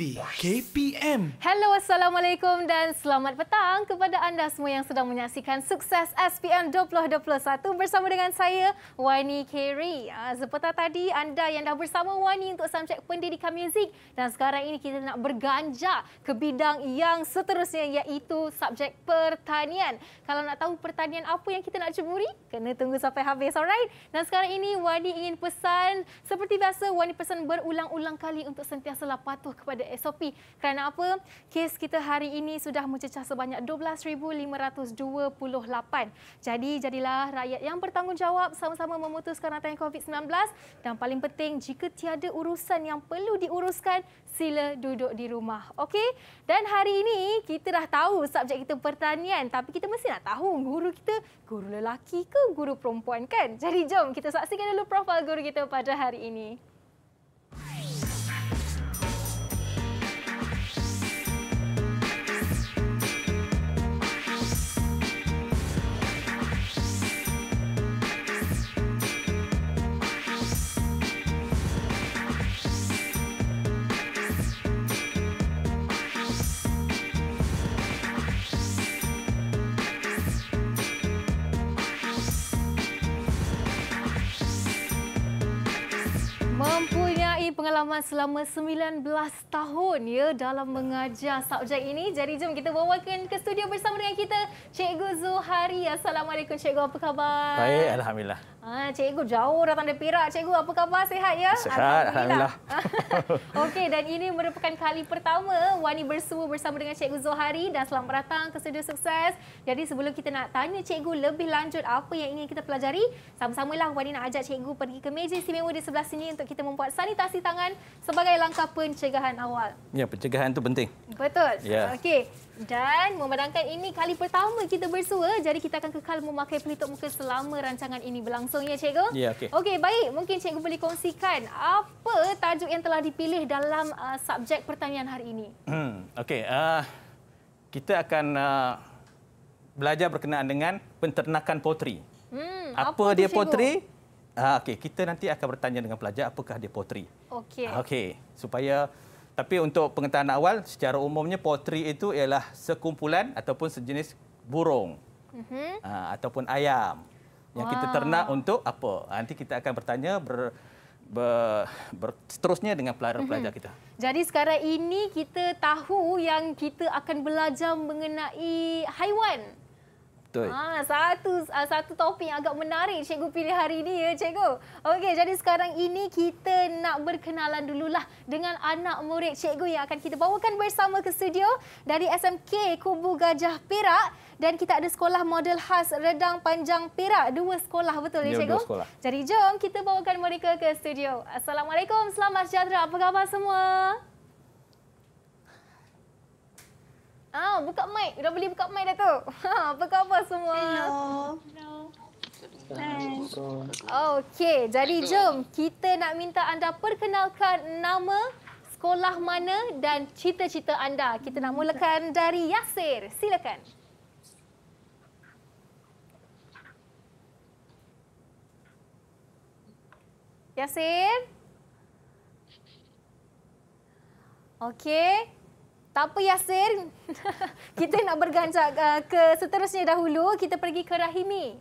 di KPM. Hello, Assalamualaikum dan selamat petang kepada anda semua yang sedang menyaksikan sukses SPM 2021 bersama dengan saya, Wani Kerry. Ah, seperti tadi, anda yang dah bersama Wani untuk subjek pendidikan muzik dan sekarang ini kita nak berganjak ke bidang yang seterusnya iaitu subjek pertanian. Kalau nak tahu pertanian apa yang kita nak cemuri, kena tunggu sampai habis, alright? Dan sekarang ini, Wani ingin pesan seperti biasa, Wani pesan berulang-ulang kali untuk sentiasa patuh kepada SOP. Kerana apa? Kes kita hari ini sudah mencecah sebanyak 12,528. Jadi, jadilah rakyat yang bertanggungjawab sama-sama memutuskan rantai COVID-19. Dan paling penting, jika tiada urusan yang perlu diuruskan, sila duduk di rumah. Okey? Dan hari ini, kita dah tahu subjek kita pertanian. Tapi kita mesti nak tahu guru kita guru lelaki ke guru perempuan kan? Jadi jom kita saksikan dulu profil guru kita pada hari ini. Hari ini. pengalaman selama 19 tahun ya dalam mengajar subjek ini. Jadi jom kita bawakan ke studio bersama dengan kita Cikgu Zuhari. Assalamualaikum Cikgu, apa khabar? Baik, alhamdulillah. Ah, cikgu jauh datang dari Perak. Cikgu, apa khabar? Sehat ya? Sehat, alhamdulillah. alhamdulillah. Okey, dan ini merupakan kali pertama Wani bersua bersama dengan Cikgu Zuhari dan selamat datang ke studio sukses. Jadi sebelum kita nak tanya cikgu lebih lanjut apa yang ingin kita pelajari, sama-samalah Wani nak ajak cikgu pergi ke meja istimewa di sebelah sini untuk kita membuat sanitasi tangan sebagai langkah pencegahan awal. Ya, pencegahan itu penting. Betul. Ya. Okey. Dan memandangkan ini kali pertama kita bersua, jadi kita akan kekal memakai pelitup muka selama rancangan ini berlangsung ya, cikgu. Ya, okey. Okey, baik. Mungkin cikgu boleh kongsikan apa tajuk yang telah dipilih dalam uh, subjek pertanian hari ini. Hmm, okey. Uh, kita akan uh, belajar berkenaan dengan penternakan potri. Hmm, apa, apa dia potri? Ah, okey, kita nanti akan bertanya dengan pelajar apakah dia potri. Okey. Ah, okey, supaya tapi untuk pengetahuan awal, secara umumnya potri itu ialah sekumpulan ataupun sejenis burung. Mm-hmm. Ah, ataupun ayam. Yang wow. kita ternak untuk apa? Ah, nanti kita akan bertanya ber berterusnya ber, dengan pelajar-pelajar mhm. kita. Jadi sekarang ini kita tahu yang kita akan belajar mengenai haiwan. Betul. Ah, satu ah, satu topik yang agak menarik cikgu pilih hari ini ya cikgu. Okey, jadi sekarang ini kita nak berkenalan dululah dengan anak murid cikgu yang akan kita bawakan bersama ke studio dari SMK Kubu Gajah Perak dan kita ada sekolah model khas Redang Panjang Perak. Dua sekolah betul ya, ya cikgu? sekolah. Jadi jom kita bawakan mereka ke studio. Assalamualaikum, selamat sejahtera. Apa khabar semua? buka mic. Dah boleh buka mic dah tu. Ha, apa khabar semua? Hello. Hello. Okey, jadi jom kita nak minta anda perkenalkan nama sekolah mana dan cita-cita anda. Kita nak mulakan dari Yasir. Silakan. Yasir. Okey. Tak apa Yasir. kita nak berganjak uh, ke seterusnya dahulu. Kita pergi ke Rahimi.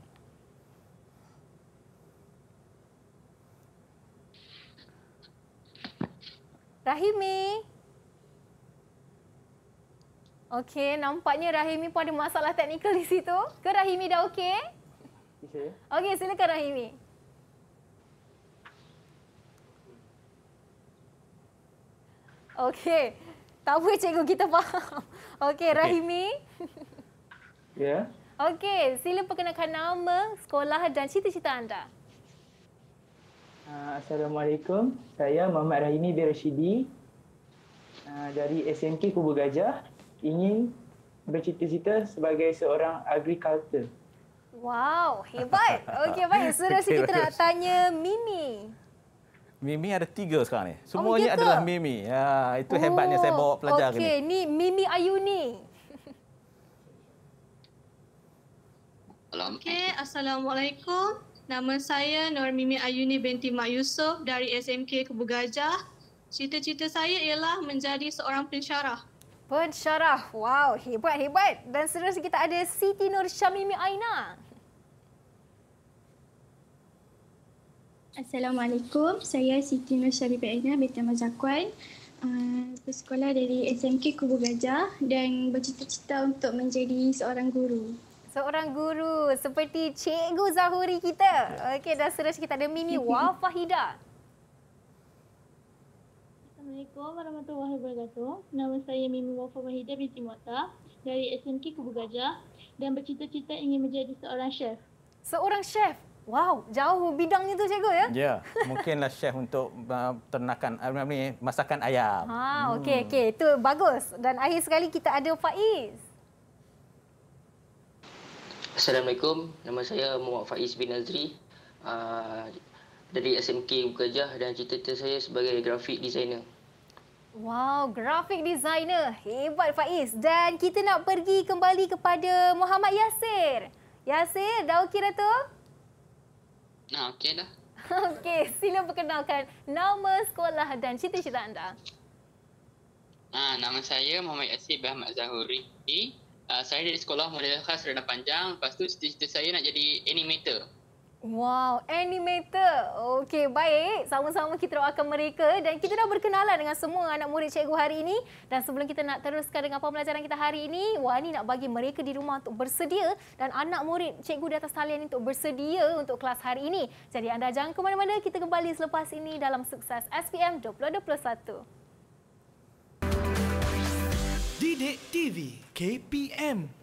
Rahimi. Okey, nampaknya Rahimi pun ada masalah teknikal di situ. Ke Rahimi dah okey? Okey. Okey, silakan Rahimi. Okey. Tak apa cikgu, kita faham. Okey, Rahimi. Ya. Yeah. Okey, sila perkenalkan nama, sekolah dan cita-cita anda. Ah, Assalamualaikum. Saya Muhammad Rahimi bin Rashidi ah, dari SMK Kubu Gajah. Ingin bercita-cita sebagai seorang agrikultur. Wow, hebat. Okey, baik. Seterusnya kita nak tanya Mimi. Mimi ada tiga sekarang ni. Semuanya oh, adalah Mimi. Ya, itu oh, hebatnya saya bawa oh, pelajar okay. ni. Okey, ni Mimi Ayu ni. Okey, Assalamualaikum. Nama saya Nur Mimi Ayu ni binti Mak Yusof dari SMK Kebu Gajah. Cita-cita saya ialah menjadi seorang pensyarah. Pensyarah. Wow, hebat-hebat. Dan seterusnya kita ada Siti Nur Syamimi Aina. Assalamualaikum. Saya Siti Nur Syari Pena binti Mazakwan. Uh, ah, bersekolah dari SMK Kubu Gajah dan bercita-cita untuk menjadi seorang guru. Seorang guru seperti Cikgu Zahuri kita. Okey, dah seterusnya kita ada Mini Mimi Wafahida. Assalamualaikum warahmatullahi wabarakatuh. Nama saya Mimi Wafa Wahida binti Muatta dari SMK Kubu Gajah dan bercita-cita ingin menjadi seorang chef. Seorang chef? Wow, jauh bidangnya tu cikgu ya. Ya, mungkinlah chef untuk uh, ternakan uh, ni masakan ayam. Ha, hmm. okey hmm. okey, itu bagus. Dan akhir sekali kita ada Faiz. Assalamualaikum. Nama saya Muhammad Faiz bin Azri. Uh, dari SMK Bukajah dan cita-cita saya sebagai grafik designer. Wow, grafik designer. Hebat Faiz. Dan kita nak pergi kembali kepada Muhammad Yasir. Yasir, dah okey dah tu? Nah, okey dah. okey, sila perkenalkan nama sekolah dan cita-cita anda. Ah, nama saya Muhammad Asib Ahmad Zahuri. Uh, saya dari sekolah model khas rendah panjang. Lepas tu cita-cita saya nak jadi animator. Wow, animator. Okey, baik. Sama-sama kita doakan mereka dan kita dah berkenalan dengan semua anak murid cikgu hari ini. Dan sebelum kita nak teruskan dengan pembelajaran kita hari ini, Wani nak bagi mereka di rumah untuk bersedia dan anak murid cikgu di atas talian untuk bersedia untuk kelas hari ini. Jadi anda jangan ke mana-mana, kita kembali selepas ini dalam sukses SPM 2021. Didik TV KPM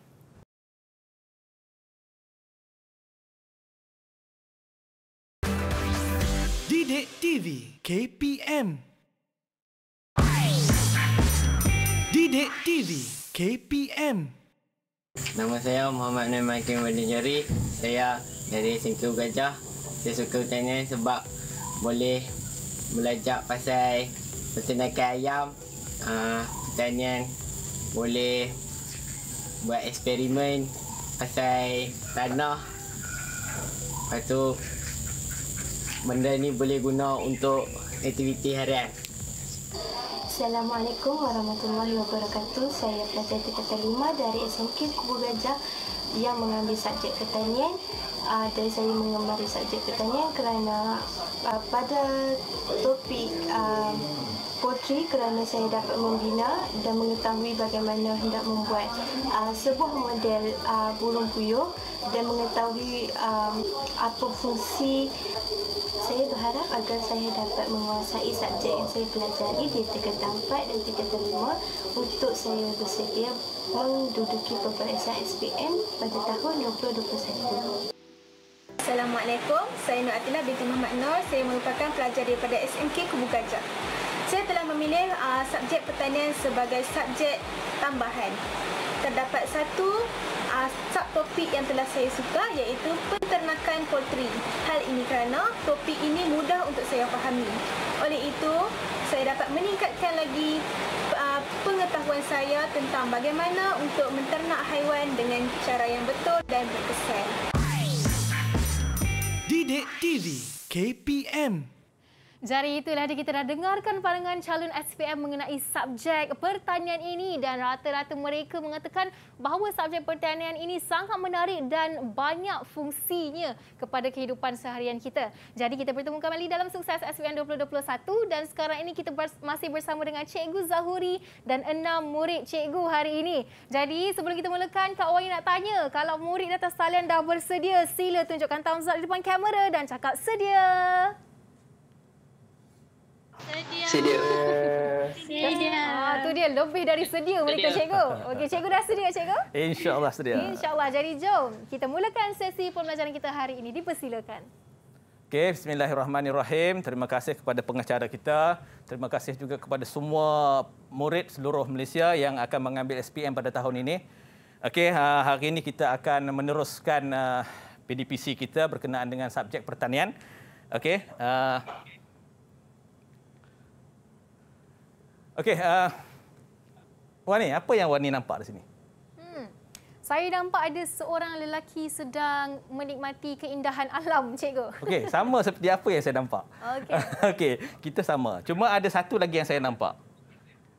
Sidik TV KPM Didik TV KPM Nama saya Muhammad Nur Makin Jari Saya dari Sengkiu Gajah Saya suka tanya sebab Boleh belajar pasal Pertanakan ayam uh, ah, Pertanian Boleh Buat eksperimen Pasal tanah Lepas tu benda ni boleh guna untuk aktiviti harian. Assalamualaikum warahmatullahi wabarakatuh. Saya pelajar tingkat lima dari SMK Kubu Gajah yang mengambil subjek pertanian. Uh, saya mengembali subjek pertanian kerana uh, pada topik uh, poultry kerana saya dapat membina dan mengetahui bagaimana hendak membuat uh, sebuah model uh, burung puyuh dan mengetahui uh, apa fungsi saya berharap agar saya dapat menguasai subjek yang saya pelajari di tingkat 4 dan tingkat 5 untuk saya bersedia menduduki peperiksaan SPM pada tahun 2021. Assalamualaikum, saya Nur Atila binti Muhammad Nur. Saya merupakan pelajar daripada SMK Kubu Gajah. Saya telah memilih uh, subjek pertanian sebagai subjek tambahan. Terdapat satu uh, subtopik yang telah saya suka iaitu peternakan poultry. Hal ini kerana topik ini mudah untuk saya fahami. Oleh itu, saya dapat meningkatkan lagi uh, pengetahuan saya tentang bagaimana untuk menternak haiwan dengan cara yang betul dan berkesan. Didik TV KPM jadi itulah kita dah dengarkan pandangan calon SPM mengenai subjek pertanian ini dan rata-rata mereka mengatakan bahawa subjek pertanian ini sangat menarik dan banyak fungsinya kepada kehidupan seharian kita. Jadi kita bertemu kembali dalam sukses SPM 2021 dan sekarang ini kita masih bersama dengan Cikgu Zahuri dan enam murid Cikgu hari ini. Jadi sebelum kita mulakan, Kak Wai nak tanya kalau murid datang salian dah bersedia sila tunjukkan thumbs up di depan kamera dan cakap sedia. Sedia. Sedia. Ah, tu dia lebih dari sedia mereka sedia. cikgu. Okey, cikgu dah sedia cikgu? Insya-Allah sedia. Insya-Allah. Jadi jom kita mulakan sesi pembelajaran kita hari ini. Dipersilakan. Okay, Bismillahirrahmanirrahim. Terima kasih kepada pengacara kita. Terima kasih juga kepada semua murid seluruh Malaysia yang akan mengambil SPM pada tahun ini. Okey, ah, hari ini kita akan meneruskan ah, PDPC kita berkenaan dengan subjek pertanian. Okey, ah, Okey, uh, Wani, apa yang Wani nampak di sini? Hmm. Saya nampak ada seorang lelaki sedang menikmati keindahan alam, cikgu. Okey, sama seperti apa yang saya nampak. Okey. Okey, kita sama. Cuma ada satu lagi yang saya nampak.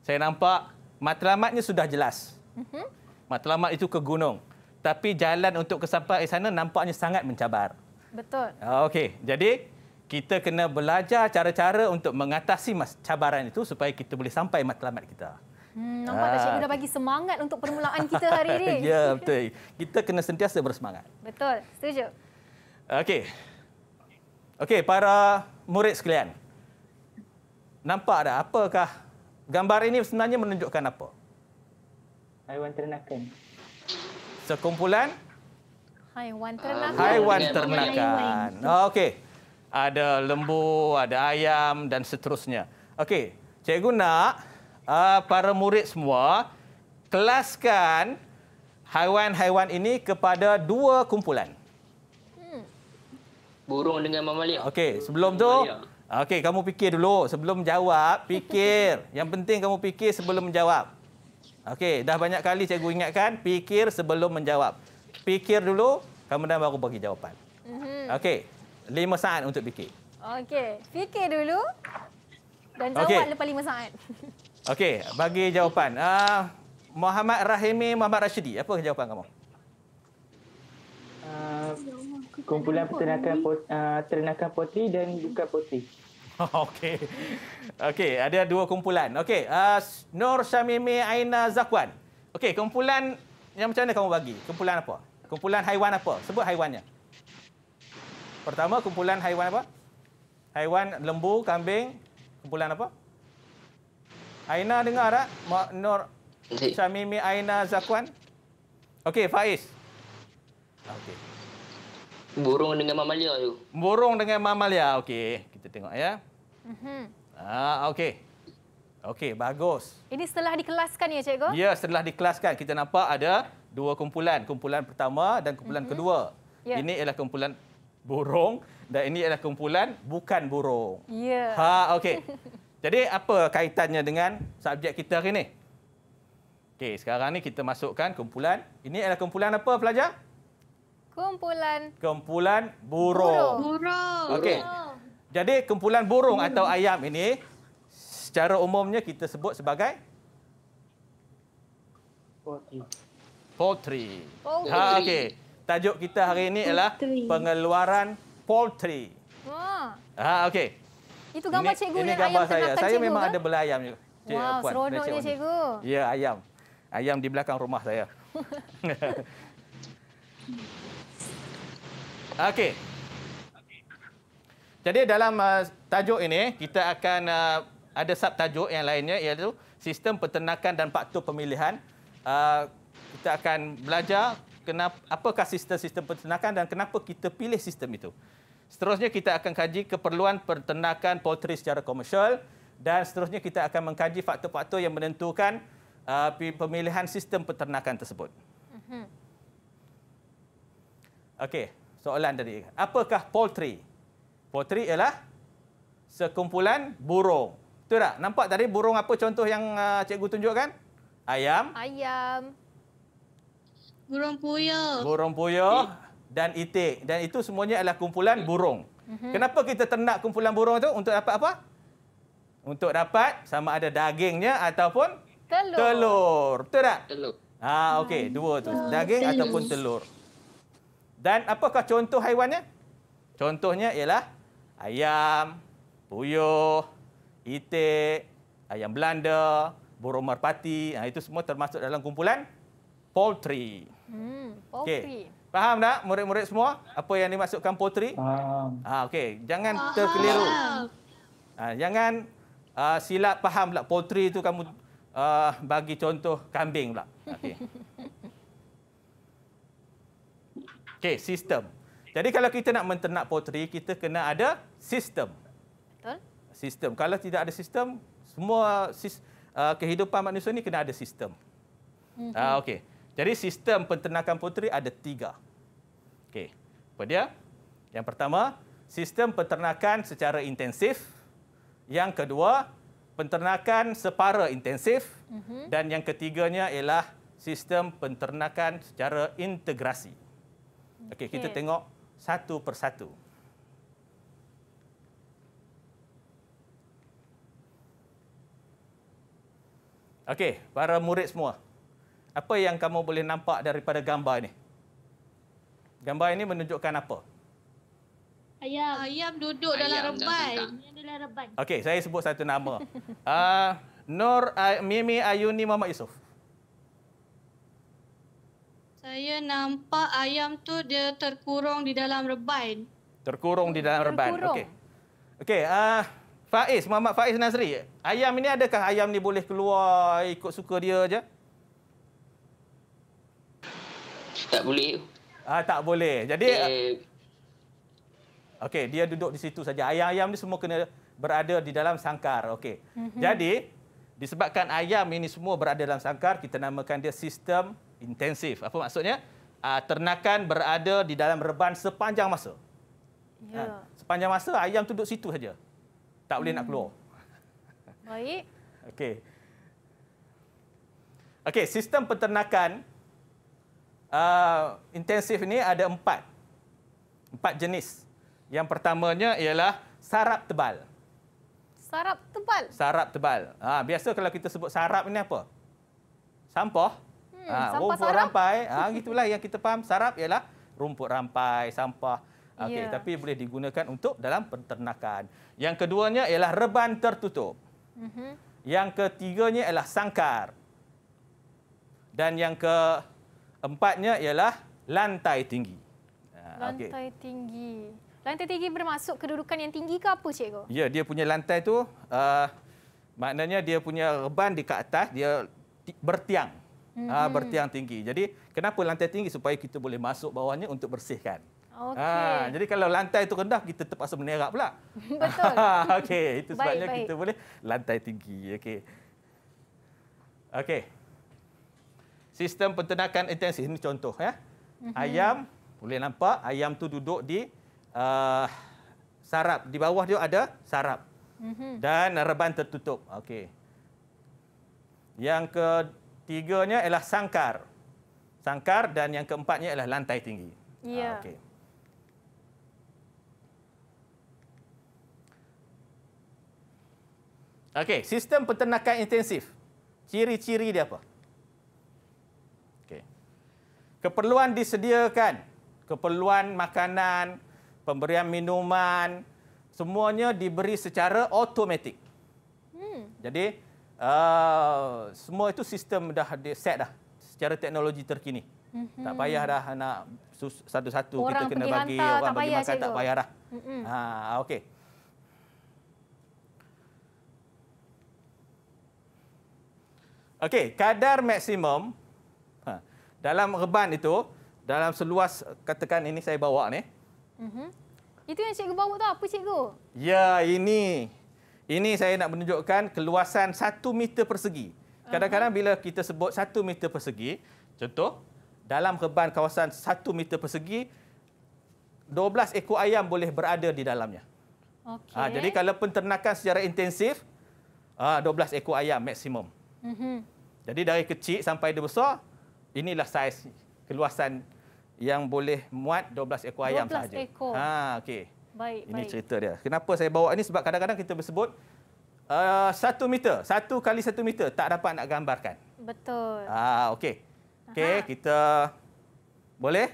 Saya nampak matlamatnya sudah jelas. Mm-hmm. Matlamat itu ke gunung. Tapi jalan untuk ke sana nampaknya sangat mencabar. Betul. Okey, jadi kita kena belajar cara-cara untuk mengatasi mas cabaran itu supaya kita boleh sampai matlamat kita. Hmm, nampak tak Cikgu dah ah. bagi semangat untuk permulaan kita hari ini. ya, betul. Kita kena sentiasa bersemangat. Betul, setuju. Okey. Okey, para murid sekalian. Nampak dah apakah gambar ini sebenarnya menunjukkan apa? Haiwan ternakan. Sekumpulan? Haiwan ternakan. Haiwan ternakan. Okey ada lembu, ada ayam dan seterusnya. Okey, cikgu nak uh, para murid semua kelaskan haiwan-haiwan ini kepada dua kumpulan. Hmm. Burung dengan mamalia. Okey, sebelum tu Okey, kamu fikir dulu sebelum jawab, fikir. Yang penting kamu fikir sebelum menjawab. Okey, dah banyak kali cikgu ingatkan, fikir sebelum menjawab. Fikir dulu, kamu dah baru bagi jawapan. Mhm. Okey. Lima saat untuk fikir. Okey, fikir dulu dan jawab okay. lepas 5 saat. Okey, bagi jawapan. Uh, Muhammad Rahimi Muhammad Rashidi, apa jawapan kamu? Uh, kumpulan peternakan uh, ternakan poteri dan buka poti. Okey. Okey, ada dua kumpulan. Okey, uh, Nur Shamimi Aina Zakwan. Okey, kumpulan yang macam mana kamu bagi? Kumpulan apa? Kumpulan haiwan apa? Sebut haiwannya. Pertama kumpulan haiwan apa? Haiwan lembu, kambing, kumpulan apa? Aina dengar tak? Mak Nur Syamimi Aina Zakwan. Okey, Faiz. Okey. Burung dengan mamalia tu. Burung dengan mamalia. Okey, kita tengok ya. Mhm. Ah, okey. Okey, bagus. Ini setelah dikelaskan ya, cikgu? Ya, setelah dikelaskan kita nampak ada dua kumpulan, kumpulan pertama dan kumpulan mm-hmm. kedua. Yeah. Ini ialah kumpulan burung dan ini adalah kumpulan bukan burung. Ya. Yeah. Ha okey. Jadi apa kaitannya dengan subjek kita hari ini? Okey, sekarang ni kita masukkan kumpulan. Ini adalah kumpulan apa pelajar? Kumpulan kumpulan burung. Burung. Okey. Jadi kumpulan burung atau ayam ini secara umumnya kita sebut sebagai poultry. Poultry. Ha okey. Tajuk kita hari ini ialah pengeluaran poultry. Ah, ah okey. Itu gambar ini, cikgu ini dan gambar ayam saya. Saya cikgu memang kan? ada belah ayam juga. wow, Puan, seronoknya cikgu. cikgu. Ya, ayam. Ayam di belakang rumah saya. okey. Jadi dalam uh, tajuk ini kita akan uh, ada sub tajuk yang lainnya iaitu sistem peternakan dan faktor pemilihan. Uh, kita akan belajar kenapa apakah sistem-sistem peternakan dan kenapa kita pilih sistem itu. Seterusnya kita akan kaji keperluan peternakan poultry secara komersial dan seterusnya kita akan mengkaji faktor-faktor yang menentukan uh, pemilihan sistem peternakan tersebut. Mhm. Okey, soalan dari. Apakah poultry? Poultry ialah sekumpulan burung. Betul tak? Nampak tadi burung apa contoh yang uh, cikgu tunjukkan? Ayam. Ayam. Burung puyuh. Burung puyuh dan itik. Dan itu semuanya adalah kumpulan burung. Mhm. Kenapa kita ternak kumpulan burung itu? Untuk dapat apa? Untuk dapat sama ada dagingnya ataupun? Telur. telur. Betul tak? Telur. Ah, Okey, dua tu. Daging telur. ataupun telur. Dan apakah contoh haiwannya? Contohnya ialah ayam, puyuh, itik, ayam belanda, burung merpati. Nah, ha, itu semua termasuk dalam kumpulan poultry. Hmm, okay. Faham tak murid-murid semua apa yang dimaksudkan potri? Faham. Ah, okay. Jangan faham. terkeliru. Ah, jangan uh, ah, silap faham pula potri itu kamu uh, bagi contoh kambing pula. Okay. okay, sistem. Jadi kalau kita nak menternak potri, kita kena ada sistem. Betul. Sistem. Kalau tidak ada sistem, semua sis, uh, kehidupan manusia ini kena ada sistem. Mm -hmm. uh, okay. Jadi sistem penternakan poteri ada tiga. Okey, apa dia? Yang pertama, sistem penternakan secara intensif. Yang kedua, penternakan separa intensif. Mm-hmm. Dan yang ketiganya ialah sistem penternakan secara integrasi. Okey, okay. kita tengok satu persatu. Okey, para murid semua apa yang kamu boleh nampak daripada gambar ini? Gambar ini menunjukkan apa? Ayam. Ayam duduk Ayam dalam reban. Ini adalah reban. Okey, saya sebut satu nama. uh, Nur uh, Mimi Ayuni Mama Yusof. Saya nampak ayam tu dia terkurung di dalam reban. Terkurung di dalam reban. Okey. Okey, uh, Faiz Muhammad Faiz Nazri. Ayam ini adakah ayam ni boleh keluar ikut suka dia aje? Uh, Tak boleh. Ah tak boleh. Jadi eh. Okey, dia duduk di situ saja. Ayam-ayam ni semua kena berada di dalam sangkar. Okey. Mm -hmm. Jadi disebabkan ayam ini semua berada dalam sangkar, kita namakan dia sistem intensif. Apa maksudnya? Ah ternakan berada di dalam reban sepanjang masa. Ya. Yeah. Sepanjang masa ayam tu duduk situ saja. Tak boleh mm. nak hmm. keluar. Baik. Okey. Okey, sistem peternakan Ah, intensif ini ada empat. Empat jenis. Yang pertamanya ialah sarap tebal. Sarap tebal? Sarap tebal. Ha, biasa kalau kita sebut sarap ini apa? Sampah. Hmm, ha, sampah rumput sarap. rampai. Ha, itulah yang kita faham. Sarap ialah rumput rampai, sampah. Okay, yeah. Tapi boleh digunakan untuk dalam penternakan. Yang keduanya ialah reban tertutup. Mm-hmm. Yang ketiganya ialah sangkar. Dan yang ke Empatnya ialah lantai tinggi. Ha, lantai okay. tinggi. Lantai tinggi bermaksud kedudukan yang tinggi ke apa, Cikgu? Ya, dia punya lantai itu uh, maknanya dia punya reban di kat atas, dia bertiang. hmm Uh, bertiang tinggi. Jadi, kenapa lantai tinggi? Supaya kita boleh masuk bawahnya untuk bersihkan. Okay. Ha, jadi kalau lantai itu rendah kita terpaksa menerak pula. Betul. Ha, okey, itu sebabnya baik, baik. kita boleh lantai tinggi. Okey. Okey sistem peternakan intensif ini contoh ya. Mhm. Ayam boleh nampak ayam tu duduk di uh, sarap di bawah dia ada sarap. Mhm. Dan reban tertutup. Okey. Yang ketiganya ialah sangkar. Sangkar dan yang keempatnya ialah lantai tinggi. Ya. Yeah. Okey. Okey, sistem peternakan intensif. Ciri-ciri dia apa? keperluan disediakan keperluan makanan pemberian minuman semuanya diberi secara automatik hmm. jadi uh, semua itu sistem dah di set dah secara teknologi terkini hmm. tak payah dah nak satu-satu kita kena bagi hantar, orang bagi makan tak payah dah hmm. ha okey Okey, kadar maksimum dalam reban itu dalam seluas katakan ini saya bawa ni. Mm-hmm. Itu yang cikgu bawa tu apa cikgu? Ya, ini. Ini saya nak menunjukkan keluasan satu meter persegi. Kadang-kadang bila kita sebut satu meter persegi, contoh dalam reban kawasan satu meter persegi 12 ekor ayam boleh berada di dalamnya. Okay. Ha, jadi kalau penternakan secara intensif, ha, 12 ekor ayam maksimum. Uh-huh. Jadi dari kecil sampai dia besar, inilah saiz keluasan yang boleh muat 12 ekor 12 ayam sahaja. 12 ekor. Ha, okey. Baik, Ini baik. cerita dia. Kenapa saya bawa ini? Sebab kadang-kadang kita bersebut eh, satu uh, meter, satu kali satu meter tak dapat nak gambarkan. Betul. Ah, ha, okey. Okey, kita boleh?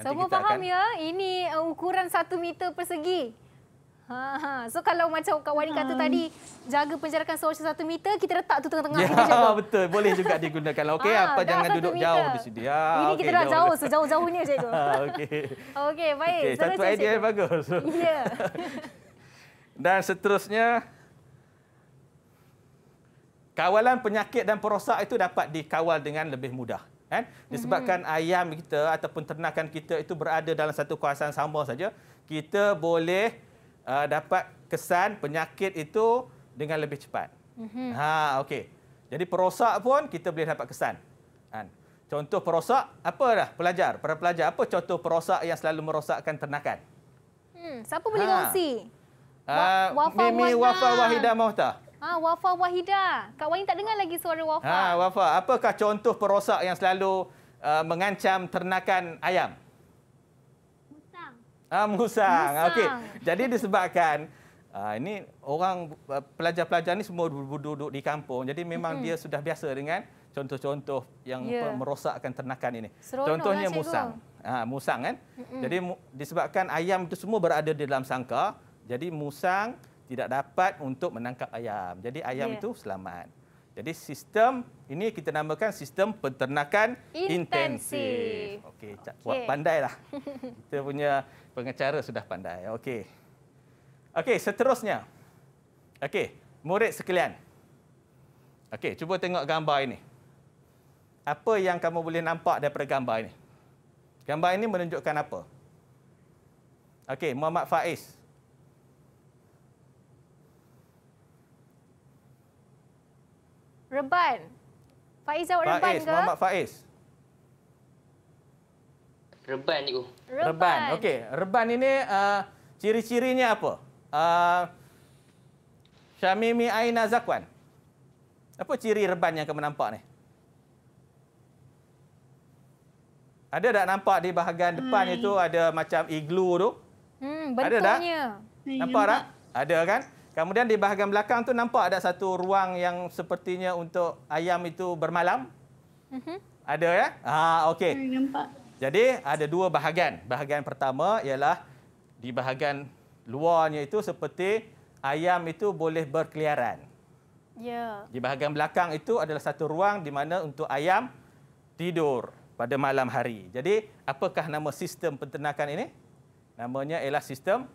Semua kita faham akan... ya? Ini uh, ukuran satu meter persegi. Ha, so kalau macam Kak Wani kata ha. tadi, jaga penjarakan sosial satu meter, kita letak tu tengah-tengah. Ya, kita betul. Boleh juga digunakan. Okey, ha, apa jangan duduk meter. jauh di sini. Ha, Ini okay, kita dah jauh, sejauh-jauhnya cikgu. Ah, okey. Okey, baik. Okay, satu idea yang bagus. Ya. dan seterusnya, kawalan penyakit dan perosak itu dapat dikawal dengan lebih mudah. Kan? Disebabkan mm-hmm. ayam kita ataupun ternakan kita itu berada dalam satu kawasan sama saja, kita boleh uh, dapat kesan penyakit itu dengan lebih cepat. Mm -hmm. Ha, okey. Jadi perosak pun kita boleh dapat kesan. Kan? Contoh perosak apa dah pelajar? Para pelajar apa contoh perosak yang selalu merosakkan ternakan? Hmm, siapa boleh ha. kongsi? Uh, Wa Wafa Mimi Wafa Wahida Mohta. Ha, Wafa Wahida. Kak Wahin tak dengar lagi suara Wafa. Ha, Wafa, apakah contoh perosak yang selalu uh, mengancam ternakan ayam? Ah musang. Ah, musang. Okey. Jadi disebabkan uh, ini orang ah, pelajar-pelajar ni semua duduk di kampung. Jadi memang hmm. dia sudah biasa dengan contoh-contoh yang yeah. Ya. merosakkan ternakan ini. Seronok Contohnya lah, musang. Ah musang kan? Mm-mm. Jadi disebabkan ayam itu semua berada di dalam sangka, jadi musang tidak dapat untuk menangkap ayam. Jadi ayam yeah. itu selamat. Jadi sistem ini kita namakan sistem peternakan intensif. intensif. Okey, okay. pandailah. kita punya Pengecara sudah pandai. Okey. Okey, seterusnya. Okey, murid sekalian. Okey, cuba tengok gambar ini. Apa yang kamu boleh nampak daripada gambar ini? Gambar ini menunjukkan apa? Okey, Muhammad Faiz. Reban. Faiz awak Faiz, reban ke? Faiz, Muhammad Faiz. Reban, ni Reban. reban. Okey, reban ini uh, ciri-cirinya apa? Uh, Syamimi Aina Zakwan. Apa ciri reban yang kamu nampak ni? Ada tak nampak di bahagian depan Hai. Hmm. itu ada macam iglu tu? Hmm, Ada tak? Nampak tak? Ada kan? Kemudian di bahagian belakang tu nampak ada satu ruang yang sepertinya untuk ayam itu bermalam? Mm -hmm. Ada ya? Ah, okay. Hmm, nampak. Jadi ada dua bahagian. Bahagian pertama ialah di bahagian luarnya itu seperti ayam itu boleh berkeliaran. Ya. Di bahagian belakang itu adalah satu ruang di mana untuk ayam tidur pada malam hari. Jadi apakah nama sistem penternakan ini? Namanya ialah sistem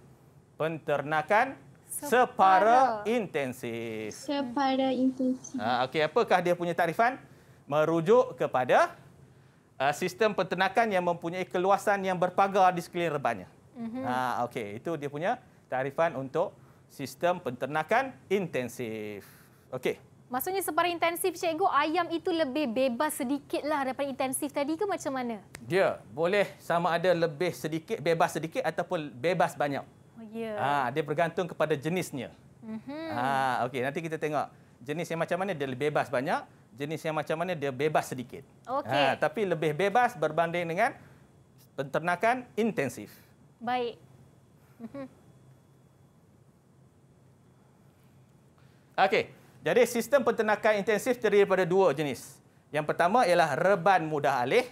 penternakan separa, intensif. Separa intensif. Ha, okay. Apakah dia punya tarifan? Merujuk kepada... Ah, sistem peternakan yang mempunyai keluasan yang berpagar di sekeliling rebanya. Mm-hmm. Ha, ah, okey, itu dia punya tarifan untuk sistem peternakan intensif. Okey. Maksudnya separa intensif cikgu ayam itu lebih bebas sedikitlah daripada intensif tadi ke macam mana? Dia ya, boleh sama ada lebih sedikit bebas sedikit ataupun bebas banyak. Oh ya. Yeah. Ha, dia bergantung kepada jenisnya. Mhm. Ha okey nanti kita tengok jenis yang macam mana dia lebih bebas banyak jenis yang macam mana dia bebas sedikit. Okay. Ha, tapi lebih bebas berbanding dengan penternakan intensif. Baik. Okey. Jadi sistem penternakan intensif terdiri daripada dua jenis. Yang pertama ialah reban mudah alih,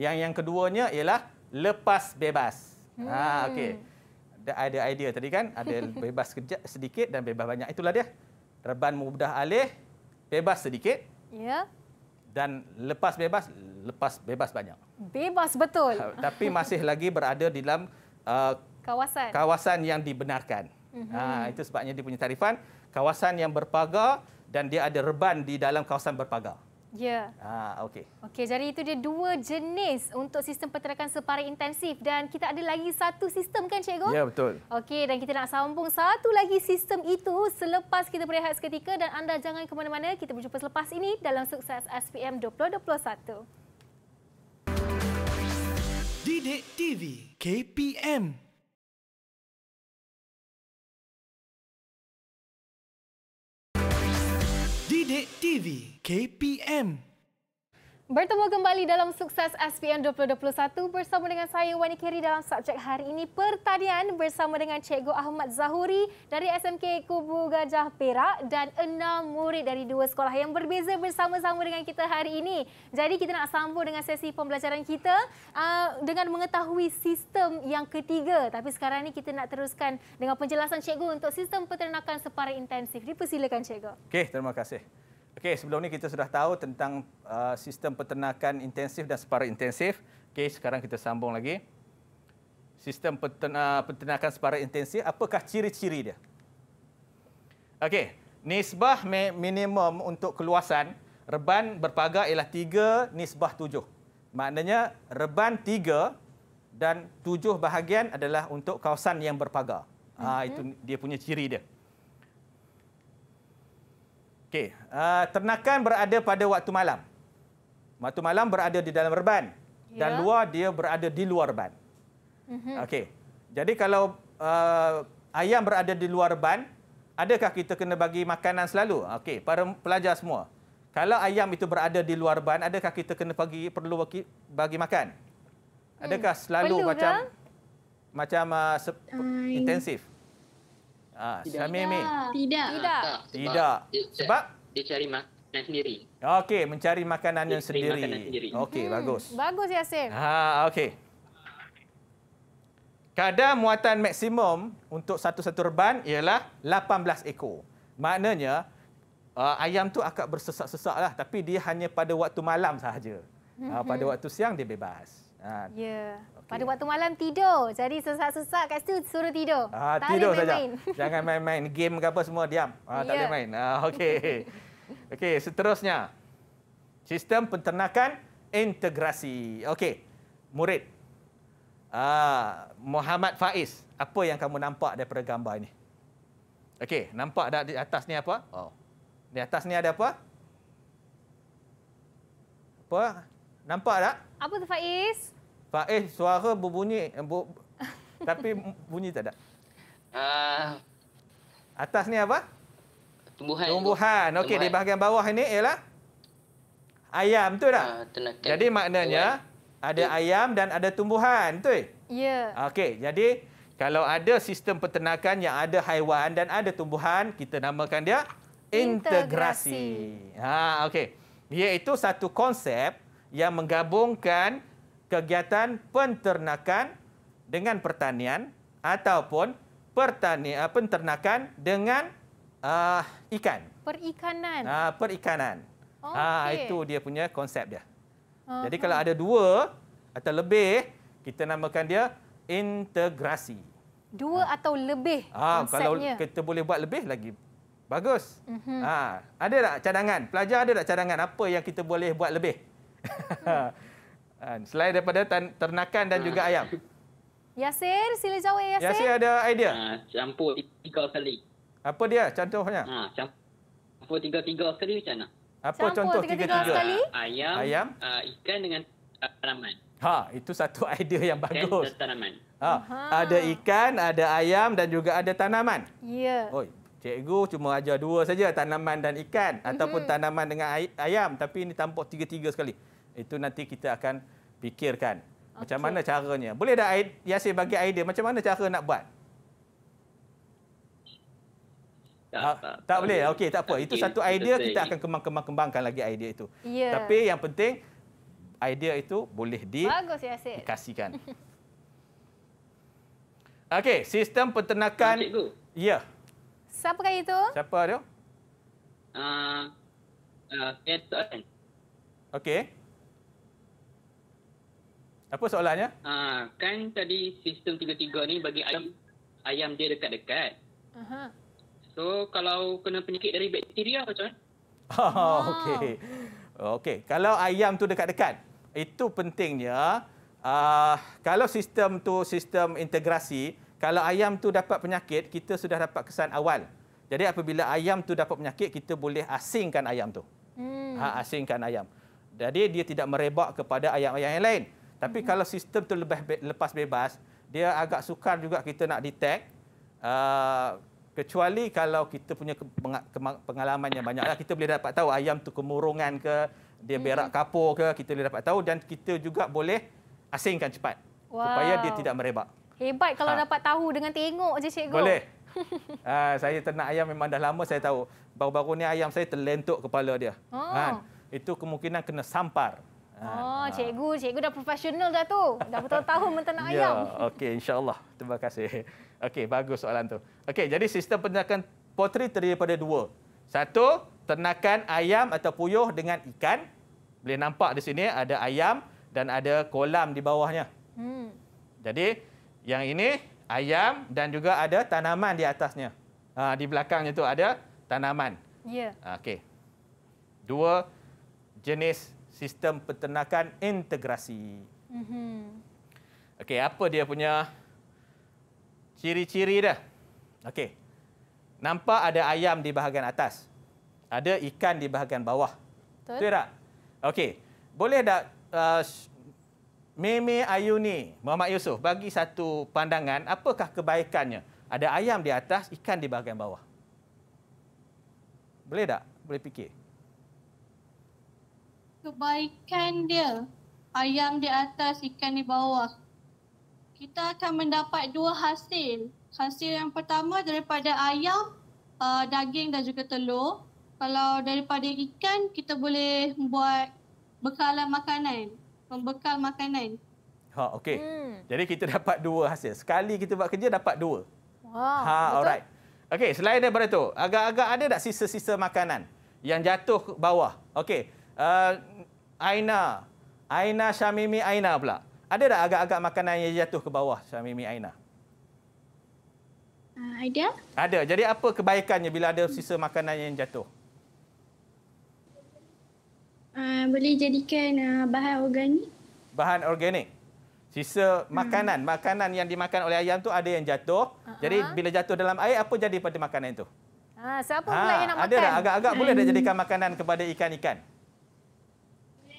yang yang keduanya ialah lepas bebas. Ha, hmm. Ha okey. Ada ada idea tadi kan? Ada bebas sedikit dan bebas banyak. Itulah dia. Reban mudah alih, bebas sedikit Ya. Dan lepas bebas, lepas bebas banyak. Bebas betul. Ha, tapi masih lagi berada di dalam uh, kawasan. kawasan yang dibenarkan. Uh mhm. -huh. ha, itu sebabnya dia punya tarifan. Kawasan yang berpagar dan dia ada reban di dalam kawasan berpagar. Ya. Ah, okay. Okay, jadi itu dia dua jenis untuk sistem penterakan separa intensif dan kita ada lagi satu sistem kan cikgu? Ya, betul. Okay, dan kita nak sambung satu lagi sistem itu selepas kita berehat seketika dan anda jangan ke mana-mana. Kita berjumpa selepas ini dalam sukses SPM 2021. Didik TV KPM Didik TV KPM. Bertemu kembali dalam sukses SPM 2021 bersama dengan saya Wani Kiri dalam subjek hari ini pertanian bersama dengan Cikgu Ahmad Zahuri dari SMK Kubu Gajah Perak dan enam murid dari dua sekolah yang berbeza bersama-sama dengan kita hari ini. Jadi kita nak sambung dengan sesi pembelajaran kita uh, dengan mengetahui sistem yang ketiga. Tapi sekarang ini kita nak teruskan dengan penjelasan Cikgu untuk sistem peternakan separa intensif. Dipersilakan Cikgu. Okey, terima kasih. Okey, sebelum ni kita sudah tahu tentang uh, sistem peternakan intensif dan separa intensif. Okey, sekarang kita sambung lagi. Sistem peten, uh, peternakan separa intensif, apakah ciri-ciri dia? Okey, nisbah minimum untuk keluasan reban berpagar ialah 3 nisbah 7. Maknanya reban 3 dan 7 bahagian adalah untuk kawasan yang berpagar. mm-hmm. ha, itu dia punya ciri dia. Okey, uh, ternakan berada pada waktu malam. Waktu malam berada di dalam reban yeah. dan ya. luar dia berada di luar reban. Mm-hmm. Okey. Jadi kalau uh, ayam berada di luar reban, adakah kita kena bagi makanan selalu? Okey, para pelajar semua. Kalau ayam itu berada di luar reban, adakah kita kena bagi perlu bagi, bagi makan? Hmm. Adakah mm. selalu perlu macam ke? macam uh, se- intensif? Ah, Tidak. Ah, Syamir Tidak. Tidak. Tidak. Tidak. Sebab? Dia cari makanan sendiri. Okey, mencari makanan yang sendiri. sendiri. Okey, hmm. bagus. Bagus, Yasir. Ha, ah, okey. Kadar muatan maksimum untuk satu-satu reban ialah 18 ekor. Maknanya, uh, ayam tu agak bersesak-sesak lah. Tapi dia hanya pada waktu malam sahaja. Uh, pada hmm. waktu siang, dia bebas. Ha. Ya. Pada waktu malam tidur. Jadi sesak-sesak kat situ suruh tidur. Ha, tak tidur saja. Jangan main-main game ke apa semua diam. Ha, tak ya. boleh main. Ha, Okey. Okey, seterusnya. Sistem penternakan integrasi. Okey. Murid. Ah, Muhammad Faiz, apa yang kamu nampak daripada gambar ini? Okey, nampak tak di atas ni apa? Oh. Di atas ni ada apa? Apa? Nampak tak? Apa tu Faiz? Faiz eh, suara berbunyi eh, bu, tapi bunyi tak ada. Ah. atas ni apa? Tumbuhan. Tumbuhan. Okey di bahagian bawah ini ialah ayam tu, dah. Uh, jadi maknanya tumbuhan. ada ayam dan ada tumbuhan tu, Ya. Yeah. Okey jadi kalau ada sistem peternakan yang ada haiwan dan ada tumbuhan kita namakan dia integrasi. integrasi. Ha okey. Iaitu satu konsep yang menggabungkan kegiatan penternakan dengan pertanian ataupun pertanian eh, penternakan dengan uh, ikan. Perikanan. Uh, perikanan. Ah, okay. itu dia punya konsep dia. Uh-huh. Jadi kalau ada dua atau lebih, kita namakan dia integrasi. Dua uh. atau lebih uh, konsepnya. Kalau kita boleh buat lebih lagi. Bagus. Mm-hmm. Ha, ada tak cadangan? Pelajar ada tak cadangan apa yang kita boleh buat lebih? Hmm. Kan? Selain daripada ternakan dan juga ayam. Yasir, sila jawab Yasir. Yasir ada idea? Uh, campur tiga kali. Apa dia contohnya? Uh, campur tiga-tiga kali. macam mana? Apa campur contoh tiga-tiga sekali? Uh, ayam, ayam? Uh, ikan dengan tanaman. Ha, itu satu idea yang bagus. Ikan tanaman. Ha, uh -huh. Ada ikan, ada ayam dan juga ada tanaman. Ya. Yeah. Oi. Cikgu cuma ajar dua saja, tanaman dan ikan. Ataupun mm -hmm. tanaman dengan ayam. Tapi ini tampuk tiga-tiga sekali. Itu nanti kita akan fikirkan. Macam mana caranya? Boleh tak Yasir bagi idea macam mana cara nak buat? Tak, ah, tak, tak, tak boleh. Okey, tak apa. Tak itu satu idea kita akan kembang-kembangkan lagi idea itu. Yeah. Tapi yang penting idea itu boleh di Bagus dikasihkan. Okey, sistem peternakan. Ya. Yeah. Siapa kah itu? Siapa dia? Ah, uh, uh, Okey. Apa soalannya? Ha, kan tadi sistem tiga-tiga ni bagi ayam, ayam dia dekat-dekat. So, kalau kena penyakit dari bakteria macam mana? Oh, wow. okey. Okey, kalau ayam tu dekat-dekat, itu pentingnya. Uh, kalau sistem tu sistem integrasi, kalau ayam tu dapat penyakit, kita sudah dapat kesan awal. Jadi apabila ayam tu dapat penyakit, kita boleh asingkan ayam tu. Hmm. Ha, asingkan ayam. Jadi dia tidak merebak kepada ayam-ayam yang lain. Tapi hmm kalau sistem tu lebih be- lepas bebas, dia agak sukar juga kita nak detect. Uh, kecuali kalau kita punya pengalaman yang banyaklah kita boleh dapat tahu ayam tu kemurungan ke, dia hmm. berak kapur ke, kita boleh dapat tahu dan kita juga boleh asingkan cepat wow. supaya dia tidak merebak. Hebat kalau ha. dapat tahu dengan tengok je cikgu. Boleh. Uh, saya ternak ayam memang dah lama saya tahu. Baru-baru ni ayam saya terlentuk kepala dia. Oh. Ha. Itu kemungkinan kena sampar. Ah, oh, ha. cikgu, cikgu dah profesional dah tu. Dah bertahun-tahun menternak ya. ayam. Ya, okey insya-Allah. Terima kasih. Okey, bagus soalan tu. Okey, jadi sistem peternakan poteri terdiri daripada dua. Satu, ternakan ayam atau puyuh dengan ikan. Boleh nampak di sini ada ayam dan ada kolam di bawahnya. Hmm. Jadi, yang ini ayam dan juga ada tanaman di atasnya. Ha, di belakangnya tu ada tanaman. Ya. Okey. Dua jenis sistem peternakan integrasi. Mm-hmm. Okey, apa dia punya ciri-ciri dia? Okey, nampak ada ayam di bahagian atas, ada ikan di bahagian bawah. Betul, Betul tak? Okey, boleh tak uh, Meme Ayuni, Muhammad Yusof bagi satu pandangan, apakah kebaikannya? Ada ayam di atas, ikan di bahagian bawah. Boleh tak? Boleh fikir? kebaikan dia ayam di atas ikan di bawah kita akan mendapat dua hasil hasil yang pertama daripada ayam uh, daging dan juga telur kalau daripada ikan kita boleh buat bekalan makanan membekal makanan ha okay hmm. jadi kita dapat dua hasil sekali kita buat kerja dapat dua wah ha betul. alright okey selain daripada itu agak-agak ada tak sisa-sisa makanan yang jatuh bawah okay uh, Aina. Aina Syamimi Aina pula. Ada tak agak-agak makanan yang jatuh ke bawah Syamimi Aina? Uh, ada. Ada. Jadi apa kebaikannya bila ada sisa makanan yang jatuh? Uh, boleh jadikan uh, bahan organik. Bahan organik. Sisa hmm. makanan. Uh. Makanan yang dimakan oleh ayam tu ada yang jatuh. Uh-huh. Jadi bila jatuh dalam air, apa jadi pada makanan itu? Ah, siapa ha, pula yang nak ada makan? Ada tak agak-agak boleh dah hmm. jadikan makanan kepada ikan-ikan.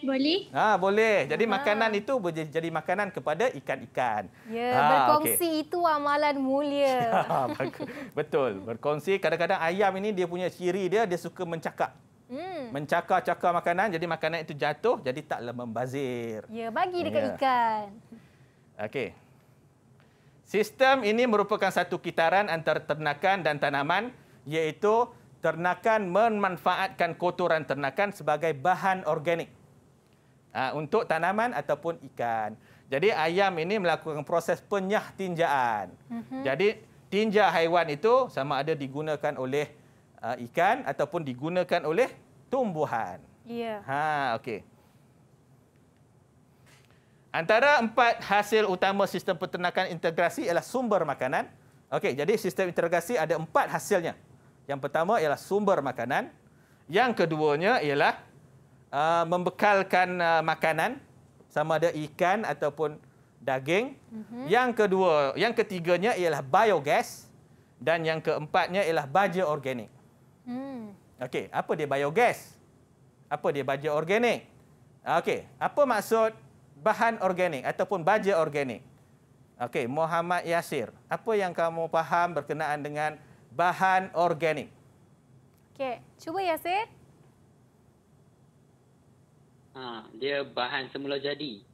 Boleh. Ha, boleh. Jadi Aha. makanan itu boleh jadi makanan kepada ikan-ikan. Ya, ha, berkongsi okay. itu amalan mulia. Ya, betul. Berkongsi. Kadang-kadang ayam ini dia punya ciri dia, dia suka mencakap. Hmm. Mencakar-cakar makanan, jadi makanan itu jatuh, jadi tak membazir. Ya, bagi dekat ya. ikan. Okey. Sistem ini merupakan satu kitaran antara ternakan dan tanaman, iaitu ternakan memanfaatkan kotoran ternakan sebagai bahan organik. Hmm uh, untuk tanaman ataupun ikan. Jadi ayam ini melakukan proses penyah tinjaan. Mm-hmm. Jadi tinja haiwan itu sama ada digunakan oleh uh, ikan ataupun digunakan oleh tumbuhan. Ya. Yeah. Ha okey. Antara empat hasil utama sistem peternakan integrasi ialah sumber makanan. Okey, jadi sistem integrasi ada empat hasilnya. Yang pertama ialah sumber makanan, yang keduanya ialah Uh, membekalkan uh, makanan sama ada ikan ataupun daging. Mm-hmm. Yang kedua, yang ketiganya ialah biogas dan yang keempatnya ialah baja organik. Hmm. Okey, apa dia biogas? Apa dia baja organik? Okey, apa maksud bahan organik ataupun baja organik? Okey, Muhammad Yasir, apa yang kamu faham berkenaan dengan bahan organik? Okey, cuba Yasir. Ha, dia bahan semula jadi.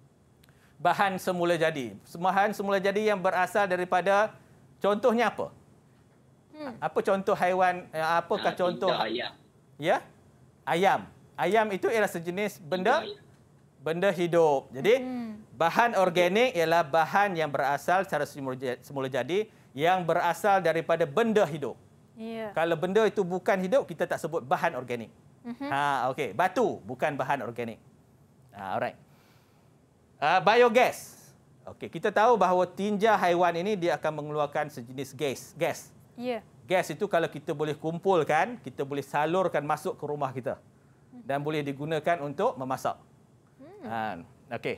Bahan semula jadi. Bahan semula jadi yang berasal daripada contohnya apa? Hmm. Apa contoh haiwan eh, apakah ha, contoh? Tidak, ha- ayam. Ya. Ayam. Ayam itu ialah sejenis benda tidak, benda hidup. Jadi hmm. bahan organik ialah bahan yang berasal secara semula jadi yang berasal daripada benda hidup. Ya. Kalau benda itu bukan hidup kita tak sebut bahan organik. Uh-huh. Ha okey, batu bukan bahan organik. Uh, alright. Uh, biogas. Okey, kita tahu bahawa tinja haiwan ini dia akan mengeluarkan sejenis gas, gas. Ya. Yeah. Gas itu kalau kita boleh kumpulkan, kita boleh salurkan masuk ke rumah kita dan boleh digunakan untuk memasak. Hmm. Ah, okey.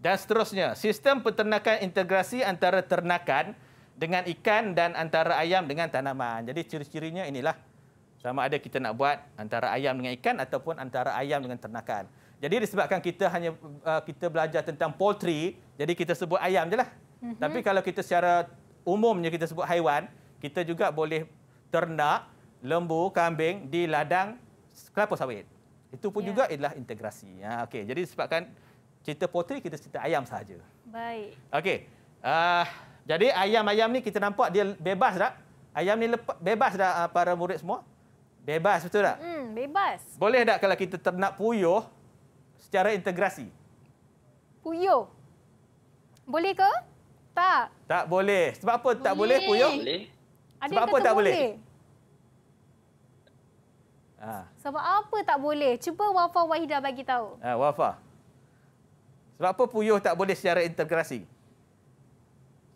Dan seterusnya, sistem peternakan integrasi antara ternakan dengan ikan dan antara ayam dengan tanaman. Jadi ciri-cirinya inilah. Sama ada kita nak buat antara ayam dengan ikan ataupun antara ayam dengan ternakan. Jadi disebabkan kita hanya uh, kita belajar tentang poultry, jadi kita sebut ayam je lah. Mm-hmm. Tapi kalau kita secara umumnya kita sebut haiwan, kita juga boleh ternak lembu, kambing di ladang kelapa sawit. Itu pun yeah. juga adalah integrasi. Ha, okay. Jadi disebabkan cerita poultry, kita cerita ayam sahaja. Baik. Okey. Uh, jadi ayam-ayam ni kita nampak dia bebas tak? Ayam ni lepa, bebas dah para murid semua. Bebas betul tak? Hmm, bebas. Boleh tak kalau kita ternak puyuh secara integrasi? Puyuh. Boleh ke? Tak. Tak boleh. Sebab apa tak boleh, boleh puyuh? Boleh. Sebab apa tak boleh? boleh? Ha. Sebab apa tak boleh? Cuba Wafa wahidah bagi tahu. Ha, Wafa. Sebab apa puyuh tak boleh secara integrasi?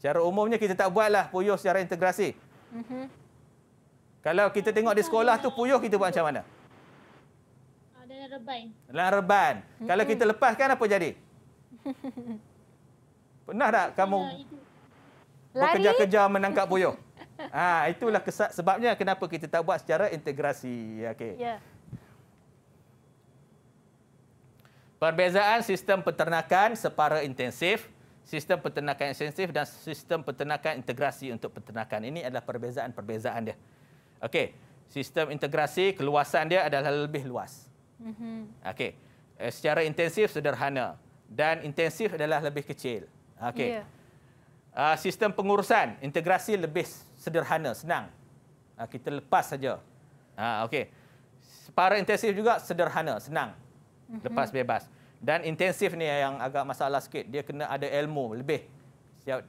Secara umumnya kita tak buatlah puyuh secara integrasi. Mhm. Mm kalau kita tengok di sekolah tu puyuh kita buat macam mana? Ah, dalam reban. Dalam reban. Kalau hmm. kita lepaskan apa jadi? Pernah tak kamu bekerja-kerja menangkap puyuh? Ha, itulah kesat, sebabnya kenapa kita tak buat secara integrasi. Okey. Ya. Perbezaan sistem peternakan separa intensif, sistem peternakan intensif dan sistem peternakan integrasi untuk peternakan. Ini adalah perbezaan-perbezaan dia. Okey, sistem integrasi keluasan dia adalah lebih luas. Mhm. Okey, eh, secara intensif sederhana dan intensif adalah lebih kecil. Okey, yeah. Ya. uh, sistem pengurusan integrasi lebih sederhana, senang. Uh, kita lepas saja. Uh, Okey, para intensif juga sederhana, senang, mm-hmm. lepas bebas. Dan intensif ni yang agak masalah sikit. Dia kena ada ilmu lebih.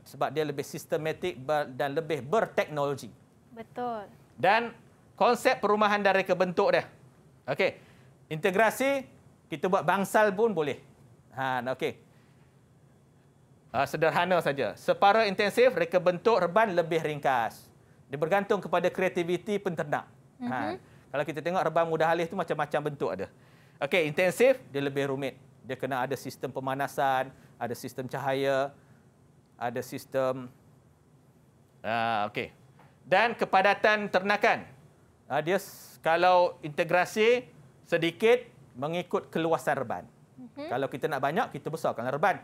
Sebab dia lebih sistematik dan lebih berteknologi. Betul dan konsep perumahan dari kebentuk dia. Okey. Integrasi kita buat bangsal pun boleh. Ha okey. Uh, sederhana saja. Separa intensif, reka bentuk, reban lebih ringkas. Dia bergantung kepada kreativiti penternak. Mm-hmm. Ha. Mhm. Kalau kita tengok reban mudah alih tu macam-macam bentuk ada. Okey, intensif dia lebih rumit. Dia kena ada sistem pemanasan, ada sistem cahaya, ada sistem uh, okey dan kepadatan ternakan. Ah, dia kalau integrasi sedikit mengikut keluasan reban. Mm-hmm. Kalau kita nak banyak, kita besarkan reban.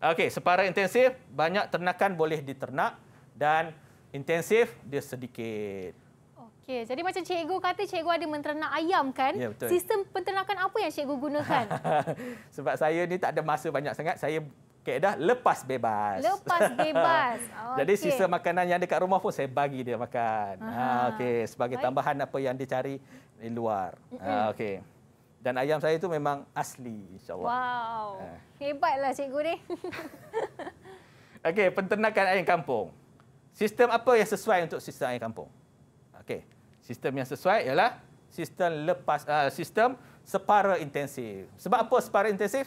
Okey, separa intensif, banyak ternakan boleh diternak dan intensif dia sedikit. Okey, jadi macam cikgu kata cikgu ada menternak ayam kan? Ya, betul. Sistem penternakan apa yang cikgu gunakan? Sebab saya ni tak ada masa banyak sangat, saya kaedah lepas bebas. Lepas bebas. Oh, Jadi okay. sisa makanan yang kat rumah pun saya bagi dia makan. Ha, okey, sebagai Baik. tambahan apa yang dia cari di luar. Ha, okey. Dan ayam saya itu memang asli insyaAllah. Wow, ha. hebatlah cikgu ni. Okey, penternakan ayam kampung. Sistem apa yang sesuai untuk sistem ayam kampung? Okey, sistem yang sesuai ialah sistem lepas uh, sistem separa intensif. Sebab apa separa intensif?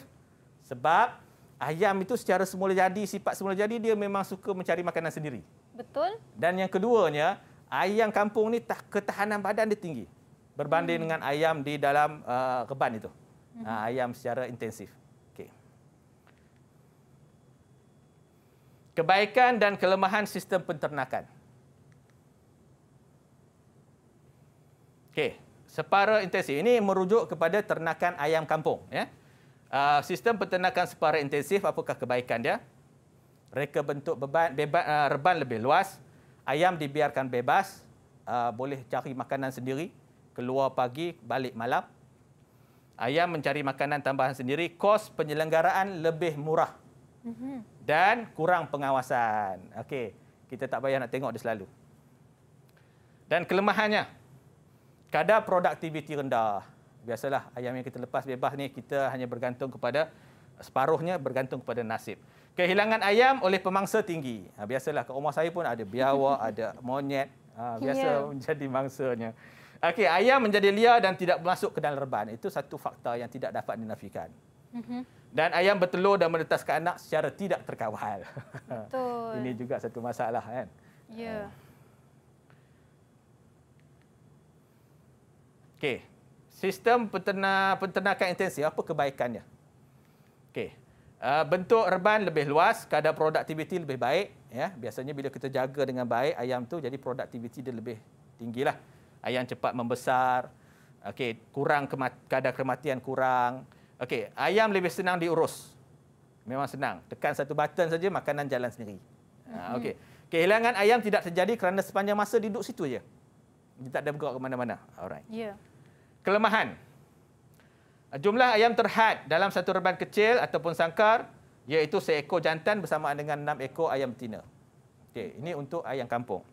Sebab ayam itu secara semula jadi, sifat semula jadi dia memang suka mencari makanan sendiri. Betul. Dan yang keduanya, ayam kampung ni ketahanan badan dia tinggi berbanding hmm. dengan ayam di dalam uh, keban itu. Hmm. Uh, ayam secara intensif. Okay. Kebaikan dan kelemahan sistem penternakan. Okay, separa intensif ini merujuk kepada ternakan ayam kampung ya. Yeah? Ah, sistem peternakan separa intensif apakah kebaikan dia? Reka bentuk beban bebas uh, ah, reban lebih luas, ayam dibiarkan bebas, uh, boleh cari makanan sendiri, keluar pagi, balik malam. Ayam mencari makanan tambahan sendiri, kos penyelenggaraan lebih murah. Mhm. Dan kurang pengawasan. Okey, kita tak payah nak tengok dia selalu. Dan kelemahannya, kadar produktiviti rendah biasalah ayam yang kita lepas bebas ni kita hanya bergantung kepada separuhnya bergantung kepada nasib. Kehilangan ayam oleh pemangsa tinggi. Ha, biasalah ke rumah saya pun ada biawak, ada monyet. Ha, biasa yeah. menjadi mangsanya. Okey, ayam menjadi liar dan tidak masuk ke dalam reban. Itu satu fakta yang tidak dapat dinafikan. Mhm. Dan ayam bertelur dan menetaskan anak secara tidak terkawal. Betul. Ini juga satu masalah kan? Ya. Yeah. Okey sistem peternak, peternakan intensif apa kebaikannya? Okey. Uh, bentuk reban lebih luas, kadar produktiviti lebih baik, ya. Biasanya bila kita jaga dengan baik ayam tu jadi produktiviti dia lebih tinggilah. Ayam cepat membesar. Okey, kurang kemat, kadar kematian kurang. Okey, ayam lebih senang diurus. Memang senang. Tekan satu button saja makanan jalan sendiri. Ha, okey. Kehilangan ayam tidak terjadi kerana sepanjang masa duduk situ aja. Dia tak ada bergerak ke mana-mana. Alright. Ya. Yeah kelemahan. Jumlah ayam terhad dalam satu reban kecil ataupun sangkar iaitu seekor jantan bersamaan dengan enam ekor ayam betina. Okay, ini untuk ayam kampung.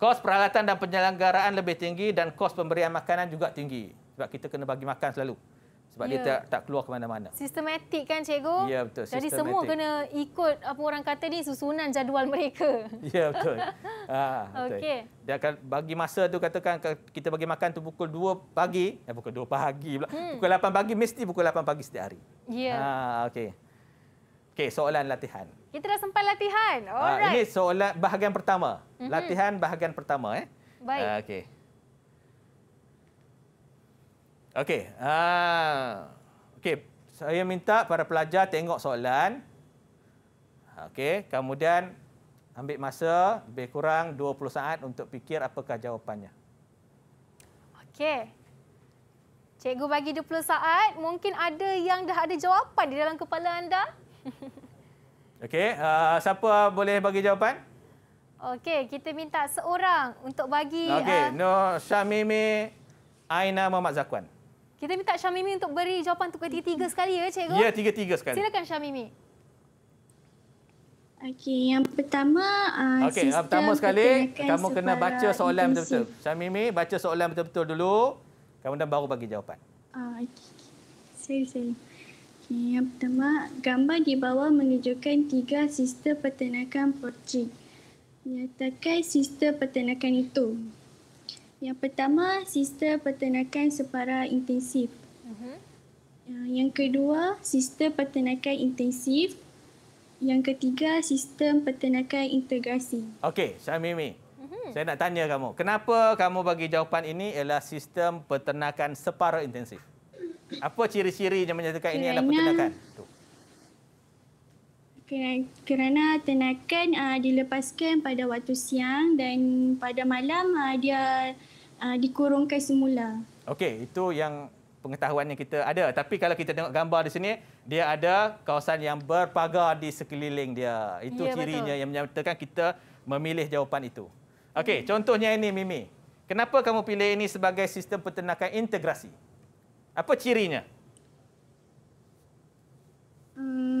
Kos peralatan dan penyelenggaraan lebih tinggi dan kos pemberian makanan juga tinggi sebab kita kena bagi makan selalu sebab yeah. dia ya. tak tak keluar ke mana-mana. Sistematik kan cikgu? Ya yeah, betul. Jadi semua kena ikut apa orang kata ni susunan jadual mereka. Ya yeah, betul. ha, betul. Dia akan bagi masa tu katakan kita bagi makan tu pukul 2 pagi, eh pukul 2 pagi pula. Hmm. Pukul 8 pagi mesti pukul 8 pagi setiap hari. Ya. Yeah. Ha okey. Okey, soalan latihan. Kita dah sempat latihan. Ah, Alright. Ha, ini soalan bahagian pertama. Mm-hmm. Latihan bahagian pertama eh. Baik. Ha, okey. Okey. Uh, Okey. Saya minta para pelajar tengok soalan. Okey. Kemudian ambil masa lebih kurang 20 saat untuk fikir apakah jawapannya. Okey. Cikgu bagi 20 saat. Mungkin ada yang dah ada jawapan di dalam kepala anda. Okey. Uh, siapa boleh bagi jawapan? Okey. Kita minta seorang untuk bagi. Okey. Uh... Ah. No, Syamimi Aina Muhammad Zakwan. Kita minta Syamimi untuk beri jawapan untuk tiga-tiga sekali ya, cikgu. Ya, tiga-tiga sekali. Silakan Syamimi. Okey, yang pertama uh, Okey, yang pertama sekali kamu kena baca soalan betul-betul. Syamimi, baca soalan betul-betul dulu. Kamu dah baru bagi jawapan. Uh, ah, okay. Sorry, sorry. Okay, yang pertama, gambar di bawah menunjukkan tiga sistem peternakan porcik. Nyatakan sistem peternakan itu. Yang pertama, sistem peternakan separa intensif. Uh-huh. Yang kedua, sistem peternakan intensif. Yang ketiga, sistem peternakan integrasi. Okey, Syamimi. Mhm. Saya nak tanya kamu, kenapa kamu bagi jawapan ini ialah sistem peternakan separa intensif? Apa ciri-ciri yang menyatakan kerana, ini adalah peternakan? Kerana, kerana ternakan uh, dilepaskan pada waktu siang dan pada malam uh, dia uh, dikurungkan semula. Okey, itu yang pengetahuan yang kita ada. Tapi kalau kita tengok gambar di sini, dia ada kawasan yang berpagar di sekeliling dia. Itu ya, cirinya betul. yang menyatakan kita memilih jawapan itu. Okey, hmm. contohnya ini Mimi. Kenapa kamu pilih ini sebagai sistem peternakan integrasi? Apa cirinya? Hmm.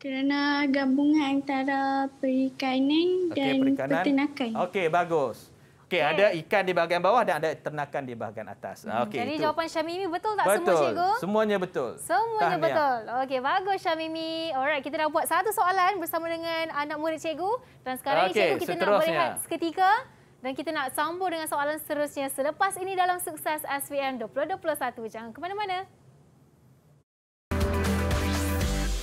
Kerana gabungan antara perikanan dan okay, peternakan. Okey, bagus. Okey, okay. ada ikan di bahagian bawah dan ada ternakan di bahagian atas. Hmm, okay, Jadi itu. jawapan Syamimi betul tak betul. semua, Cikgu? Semuanya betul. Semuanya Tahniah. betul. Okey, bagus Syamimi. Alright, kita dah buat satu soalan bersama dengan anak murid Cikgu. Dan sekarang okay, ini, Cikgu, kita seterusnya. nak melihat seketika. Dan kita nak sambung dengan soalan seterusnya selepas ini dalam sukses SVM 2021. Jangan ke mana-mana.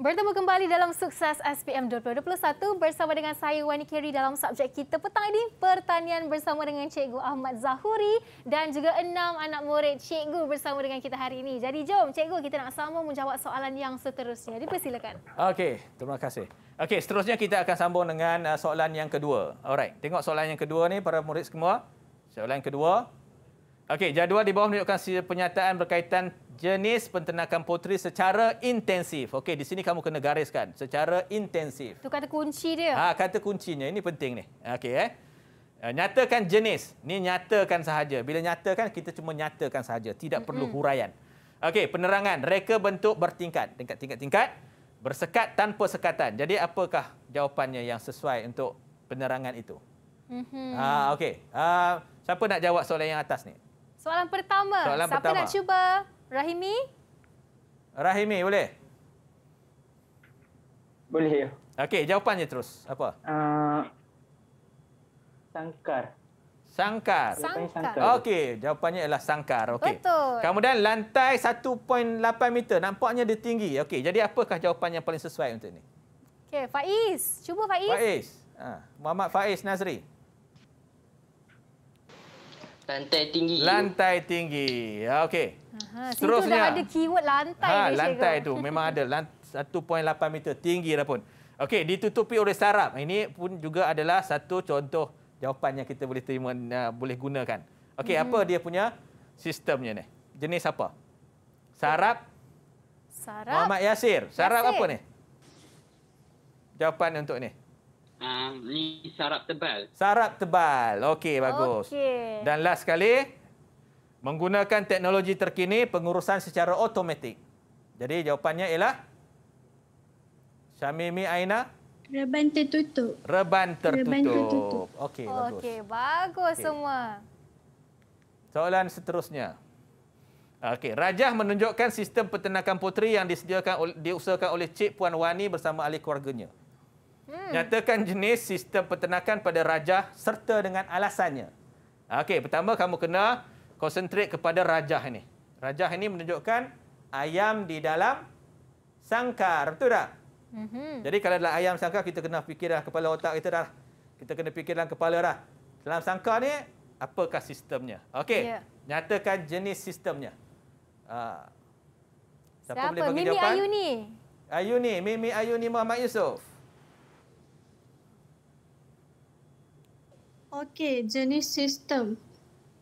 Bertemu kembali dalam sukses SPM 2021 bersama dengan saya Wani Kerry dalam subjek kita petang ini pertanian bersama dengan Cikgu Ahmad Zahuri dan juga enam anak murid Cikgu bersama dengan kita hari ini. Jadi jom Cikgu kita nak sama menjawab soalan yang seterusnya. Dipersilakan. Okey, terima kasih. Okey, seterusnya kita akan sambung dengan uh, soalan yang kedua. Alright, tengok soalan yang kedua ni para murid semua. Soalan kedua. Okey, jadual di bawah menunjukkan penyataan berkaitan jenis penternakan potri secara intensif. Okey, di sini kamu kena gariskan secara intensif. Itu kata kunci dia. Ah, ha, kata kuncinya ini penting ni. Okey eh. eh nyatakan jenis. Ini nyatakan sahaja. Bila nyatakan kita cuma nyatakan sahaja, tidak mm-hmm. perlu huraian. Okey, penerangan reka bentuk bertingkat, tingkat-tingkat-tingkat bersekat tanpa sekatan. Jadi apakah jawapannya yang sesuai untuk penerangan itu? Mhm. Ah, okey. Ah, siapa nak jawab soalan yang atas ni? Soalan pertama. Soalan siapa pertama. nak cuba? Rahimi? Rahimi boleh? Boleh ya. Okey, jawapannya terus. Apa? Uh, sangkar. Sangkar. Sangkar. Okey, jawapannya ialah sangkar. Okey. Betul. Kemudian lantai 1.8 meter. Nampaknya dia tinggi. Okey, jadi apakah jawapan yang paling sesuai untuk ini? Okey, Faiz. Cuba Faiz. Faiz. Ha. Muhammad Faiz Nazri. Lantai tinggi. Lantai tinggi. Okey. Seterusnya. Itu dah ada keyword lantai. Ha, lantai tu memang ada. 1.8 meter tinggi dah pun. Okey, ditutupi oleh sarap. Ini pun juga adalah satu contoh jawapan yang kita boleh terima, uh, boleh gunakan. Okey, hmm. apa dia punya sistemnya ni? Jenis apa? Sarap? Sarap. Muhammad Yasir. Sarap Yasir. apa ni? Jawapan untuk ni. Uh, ni sarap tebal. Sarap tebal. Okey, bagus. Okay. Dan last sekali menggunakan teknologi terkini pengurusan secara otomatik. Jadi jawapannya ialah Syamimi Aina Reban tertutup. Reban tertutup. tertutup. Okey, oh, bagus. Okey, bagus okay. semua. Soalan seterusnya. Okey, Rajah menunjukkan sistem peternakan puteri yang disediakan diusahakan oleh Cik Puan Wani bersama ahli keluarganya. Hmm. Nyatakan jenis sistem peternakan pada Rajah serta dengan alasannya. Okey, pertama kamu kena concentrate kepada rajah ini. Rajah ini menunjukkan ayam di dalam sangkar. Betul tak? Mm -hmm. Jadi kalau dalam ayam sangkar, kita kena fikirlah kepala otak kita dah. Kita kena fikir dalam kepala dah. Dalam sangkar ni apakah sistemnya? Okey. Yeah. Nyatakan jenis sistemnya. Uh, siapa, siapa boleh bagi Mimi jawapan? Mimi Ayu ni. Ayu ni. Mimi Ayu ni Muhammad Yusof. Okey, jenis sistem.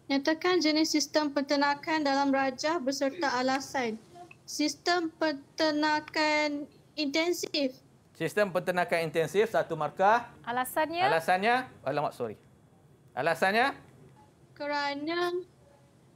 Nyatakan jenis sistem peternakan dalam rajah beserta alasan. Sistem peternakan intensif. Sistem peternakan intensif, satu markah. Alasannya? Alasannya, alamak, sorry. Alasannya? Kerana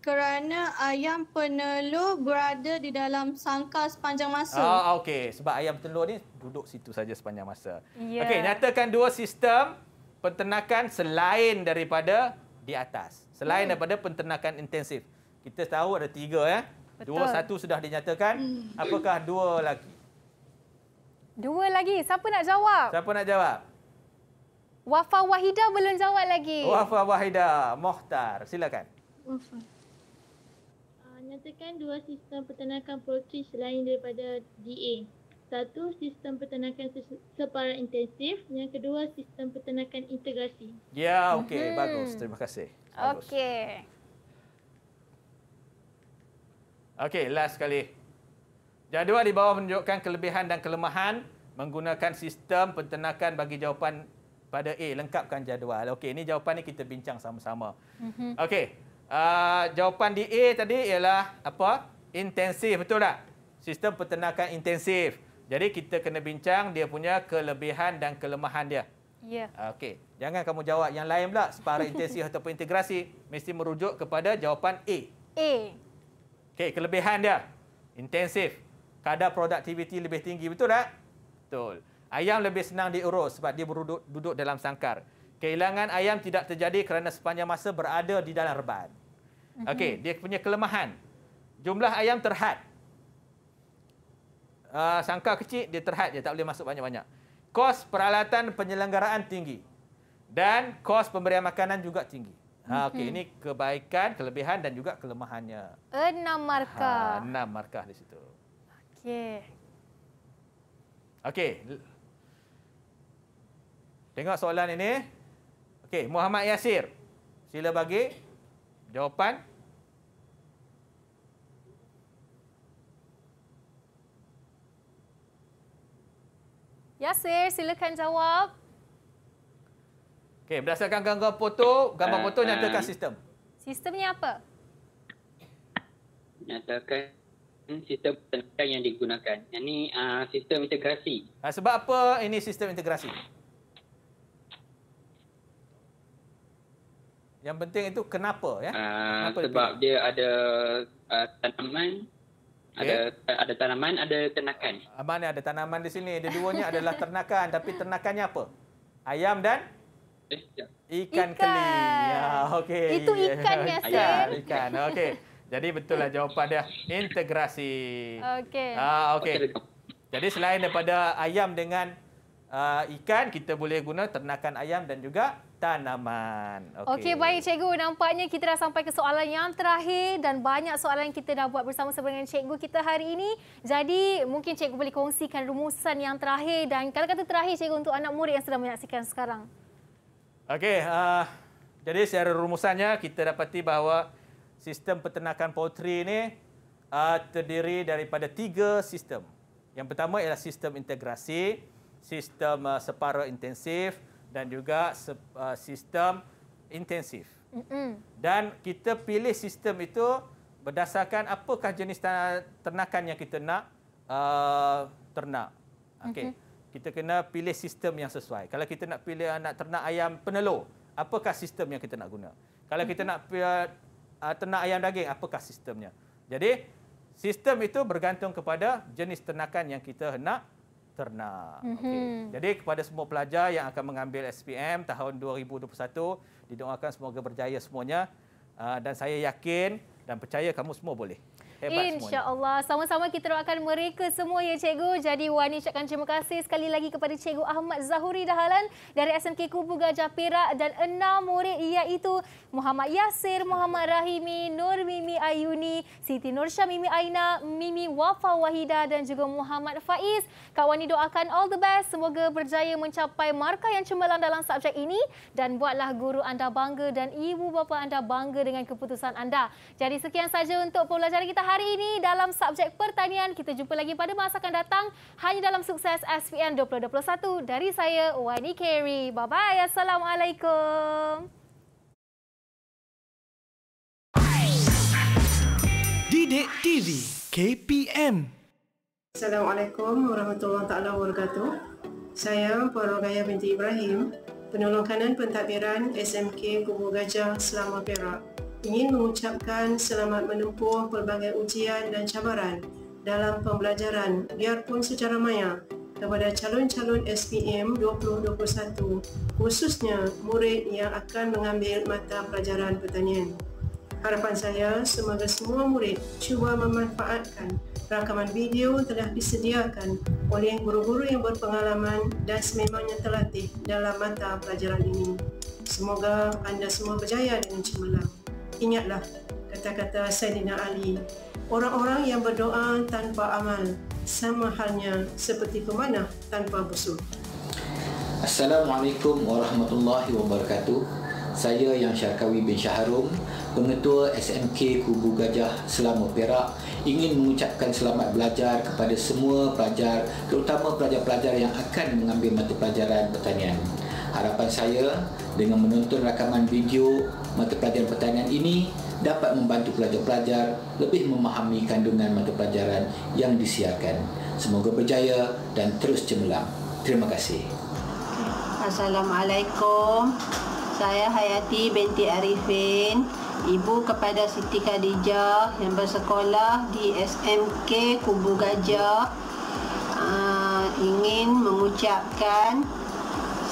kerana ayam penelur berada di dalam sangkar sepanjang masa. Ah, Okey, sebab ayam telur ni duduk situ saja sepanjang masa. Yeah. Okey, nyatakan dua sistem peternakan selain daripada di atas. Selain hmm. daripada penternakan intensif. Kita tahu ada tiga ya. Betul. Dua satu sudah dinyatakan. Hmm. Apakah dua lagi? Dua lagi. Siapa nak jawab? Siapa nak jawab? Wafa Wahida belum jawab lagi. Wafa Wahida, Mohtar, silakan. Wafa. Uh, nyatakan dua sistem peternakan poultry selain daripada DA satu sistem peternakan separa intensif, yang kedua sistem peternakan integrasi. Ya, okey, hmm. bagus. Terima kasih. Okey. Okey, last sekali. Jadual di bawah menunjukkan kelebihan dan kelemahan menggunakan sistem peternakan bagi jawapan pada A. Lengkapkan jadual. Okey, ini jawapan ini kita bincang sama-sama. Mhm. Okey, uh, jawapan di A tadi ialah apa? Intensif, betul tak? Sistem peternakan intensif. Jadi kita kena bincang dia punya kelebihan dan kelemahan dia. Ya. Yeah. Okey. Jangan kamu jawab yang lain pula separa intensi ataupun integrasi. Mesti merujuk kepada jawapan A. A. Okey, kelebihan dia. Intensif. Kadar produktiviti lebih tinggi. Betul tak? Betul. Ayam lebih senang diurus sebab dia berduduk duduk dalam sangkar. Kehilangan ayam tidak terjadi kerana sepanjang masa berada di dalam reban. Okey, mhm. dia punya kelemahan. Jumlah ayam terhad uh, sangkar kecil dia terhad je tak boleh masuk banyak-banyak. Kos peralatan penyelenggaraan tinggi dan kos pemberian makanan juga tinggi. Ha okey ini kebaikan, kelebihan dan juga kelemahannya. Enam markah. Ha, enam markah di situ. Okey. Okey. Tengok soalan ini. Okey, Muhammad Yasir. Sila bagi jawapan. Yasir, silakan jawab. Okey, berdasarkan gambar foto, gambar foto uh, nyatakan eh. sistem. Sistemnya apa? Nyatakan sistem pendidikan yang digunakan. Yang ini uh, ah, sistem integrasi. Uh, sebab apa ini sistem integrasi? Yang penting itu kenapa ya? Uh, kenapa sebab dia, dia ada uh, tanaman ada ada tanaman, ada ternakan. Abang ni ada tanaman di sini. Dia duanya adalah ternakan. Tapi ternakannya apa? Ayam dan? Eh, ya. Ikan, ikan. keli. Ya, okay. Itu ikannya, Sam. Ikan, okey. Jadi betul lah jawapan dia. Integrasi. Okey. Ah, okay. Jadi selain daripada ayam dengan uh, ikan, kita boleh guna ternakan ayam dan juga tanaman. Okey, okay, baik cikgu. Nampaknya kita dah sampai ke soalan yang terakhir dan banyak soalan yang kita dah buat bersama dengan cikgu kita hari ini. Jadi mungkin cikgu boleh kongsikan rumusan yang terakhir dan kata-kata terakhir cikgu untuk anak murid yang sedang menyaksikan sekarang. Okey, uh, jadi secara rumusannya kita dapati bahawa sistem peternakan poultry ini uh, terdiri daripada tiga sistem. Yang pertama ialah sistem integrasi, sistem uh, ah, separa intensif, dan juga uh, sistem intensif. Mm-hmm. Dan kita pilih sistem itu berdasarkan apakah jenis ternakan yang kita nak uh, ternak. Okey. Mm-hmm. Kita kena pilih sistem yang sesuai. Kalau kita nak pilih anak uh, ternak ayam penelur, apakah sistem yang kita nak guna? Kalau kita mm-hmm. nak uh, ternak ayam daging, apakah sistemnya? Jadi, sistem itu bergantung kepada jenis ternakan yang kita nak terna. Mm-hmm. Okay. Jadi kepada semua pelajar yang akan mengambil SPM tahun 2021, didoakan semoga berjaya semuanya. Uh, dan saya yakin dan percaya kamu semua boleh hebat Insya InsyaAllah. Sama-sama kita doakan mereka semua ya cikgu. Jadi Wani ucapkan terima kasih sekali lagi kepada cikgu Ahmad Zahuri Dahalan dari SMK Kubu Gajah Perak dan enam murid iaitu Muhammad Yasir, Muhammad Rahimi, Nur Mimi Ayuni, Siti Nursyah Mimi Aina, Mimi Wafa Wahida dan juga Muhammad Faiz. Kak Wani doakan all the best. Semoga berjaya mencapai markah yang cemerlang dalam subjek ini dan buatlah guru anda bangga dan ibu bapa anda bangga dengan keputusan anda. Jadi sekian saja untuk pembelajaran kita hari hari ini dalam subjek pertanian. Kita jumpa lagi pada masa akan datang hanya dalam sukses SPM 2021 dari saya Wani Carey. Bye-bye. Assalamualaikum. Didik TV KPM Assalamualaikum warahmatullahi taala wabarakatuh. Saya Porogaya binti Ibrahim, penolong kanan pentadbiran SMK Kubu Gajah Selama Perak ingin mengucapkan selamat menempuh pelbagai ujian dan cabaran dalam pembelajaran biarpun secara maya kepada calon-calon SPM 2021 khususnya murid yang akan mengambil mata pelajaran pertanian. Harapan saya semoga semua murid cuba memanfaatkan rakaman video telah disediakan oleh guru-guru yang berpengalaman dan sememangnya terlatih dalam mata pelajaran ini. Semoga anda semua berjaya dengan cemerlang ingatlah kata-kata Sayyidina Ali. Orang-orang yang berdoa tanpa amal sama halnya seperti pemanah tanpa busur. Assalamualaikum warahmatullahi wabarakatuh. Saya Yang Syarkawi bin Syahrum, Pengetua SMK Kubu Gajah Selama Perak ingin mengucapkan selamat belajar kepada semua pelajar terutama pelajar-pelajar yang akan mengambil mata pelajaran pertanian. Harapan saya dengan menonton rakaman video mata pelajaran pertanian ini dapat membantu pelajar-pelajar lebih memahami kandungan mata pelajaran yang disiarkan. Semoga berjaya dan terus cemerlang. Terima kasih. Assalamualaikum. Saya Hayati binti Arifin, ibu kepada Siti Khadijah yang bersekolah di SMK Kubu Gajah. Uh, ingin mengucapkan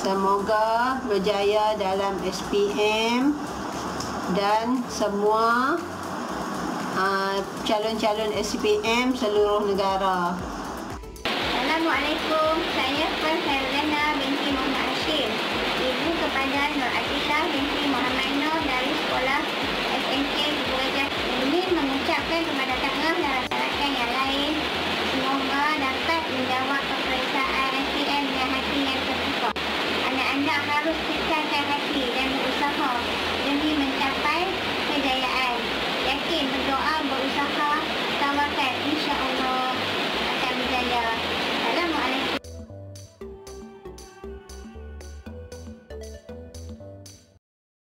Semoga berjaya dalam SPM dan semua uh, calon-calon uh, SPM seluruh negara. Assalamualaikum. Saya Fahrelena binti Muhammad